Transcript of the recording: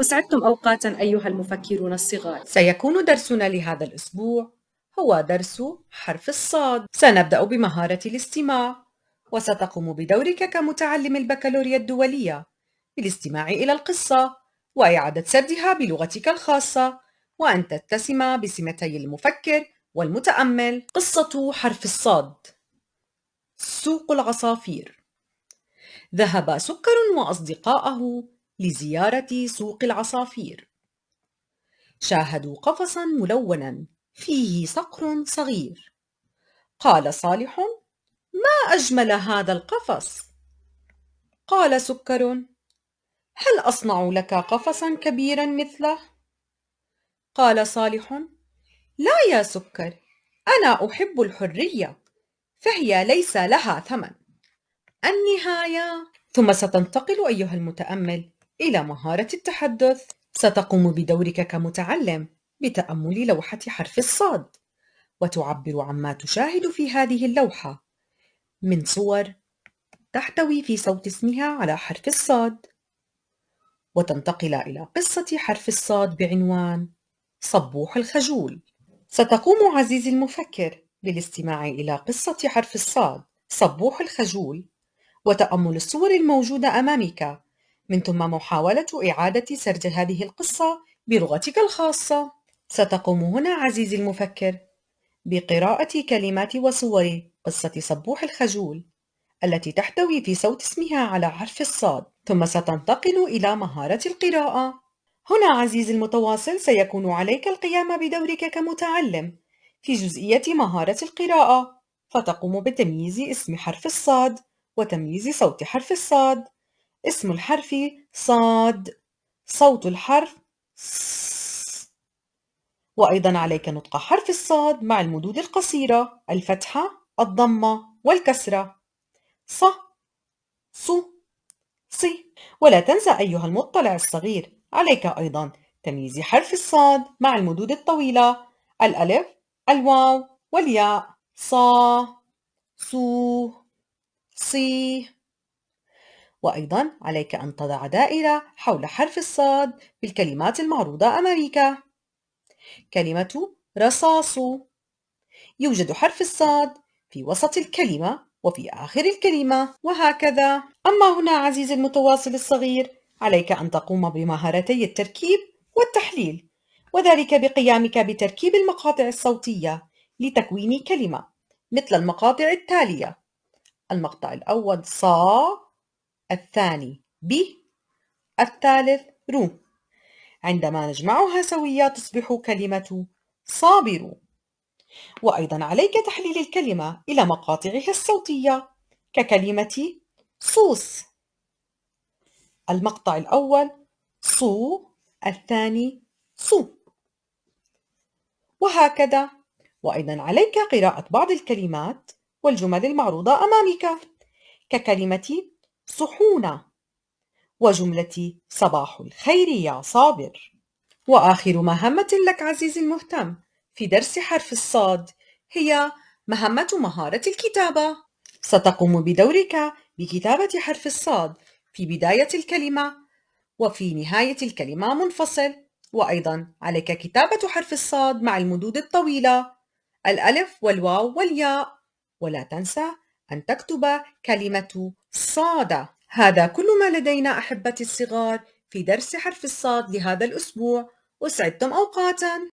أسعدتم أوقاتا أيها المفكرون الصغار سيكون درسنا لهذا الأسبوع هو درس حرف الصاد سنبدأ بمهارة الاستماع وستقوم بدورك كمتعلم البكالوريا الدولية بالاستماع إلى القصة وإعادة سردها بلغتك الخاصة وأن تتسم بسمتي المفكر والمتأمل قصة حرف الصاد سوق العصافير ذهب سكر وأصدقاءه لزيارة سوق العصافير شاهدوا قفصا ملونا فيه صقر صغير قال صالح ما أجمل هذا القفص قال سكر هل أصنع لك قفصا كبيرا مثله؟ قال صالح لا يا سكر أنا أحب الحرية فهي ليس لها ثمن النهاية ثم ستنتقل أيها المتأمل إلى مهارة التحدث ستقوم بدورك كمتعلم بتأمل لوحة حرف الصاد وتعبر عما تشاهد في هذه اللوحة من صور تحتوي في صوت اسمها على حرف الصاد وتنتقل إلى قصة حرف الصاد بعنوان صبوح الخجول ستقوم عزيزي المفكر بالاستماع إلى قصة حرف الصاد صبوح الخجول وتأمل الصور الموجودة أمامك من ثم محاولة إعادة سرد هذه القصة بلغتك الخاصة ستقوم هنا عزيزي المفكر بقراءة كلمات وصور قصة صبوح الخجول التي تحتوي في صوت اسمها على حرف الصاد ثم ستنتقل إلى مهارة القراءة هنا عزيزي المتواصل سيكون عليك القيام بدورك كمتعلم في جزئية مهارة القراءة فتقوم بتمييز اسم حرف الصاد وتمييز صوت حرف الصاد اسم الحرف صاد صوت الحرف س وأيضا عليك نطق حرف الصاد مع المدود القصيرة الفتحة الضمة والكسرة ص ص ص ولا تنسى أيها المطلع الصغير عليك أيضا تمييز حرف الصاد مع المدود الطويلة الألف الواو والياء ص صو صي وأيضا عليك أن تضع دائرة حول حرف الصاد بالكلمات المعروضة أمامك كلمة رصاص يوجد حرف الصاد في وسط الكلمة وفي آخر الكلمة وهكذا أما هنا عزيزي المتواصل الصغير عليك أن تقوم بمهارتي التركيب والتحليل وذلك بقيامك بتركيب المقاطع الصوتية لتكوين كلمة مثل المقاطع التالية المقطع الأول صا الثاني ب الثالث رو عندما نجمعها سويا تصبح كلمة صابر وأيضا عليك تحليل الكلمة إلى مقاطعها الصوتية ككلمة صوص المقطع الأول صو الثاني صو وهكذا وأيضا عليك قراءة بعض الكلمات والجمل المعروضة أمامك ككلمة صحونا وجملة صباح الخير يا صابر وآخر مهمة لك عزيزي المهتم في درس حرف الصاد هي مهمة مهارة الكتابة ستقوم بدورك بكتابة حرف الصاد في بداية الكلمة وفي نهاية الكلمة منفصل وأيضا عليك كتابة حرف الصاد مع المدود الطويلة الألف والواو والياء ولا تنسى أن تكتب كلمة صاد هذا كل ما لدينا أحبتي الصغار في درس حرف الصاد لهذا الأسبوع وسعدتم أوقاتاً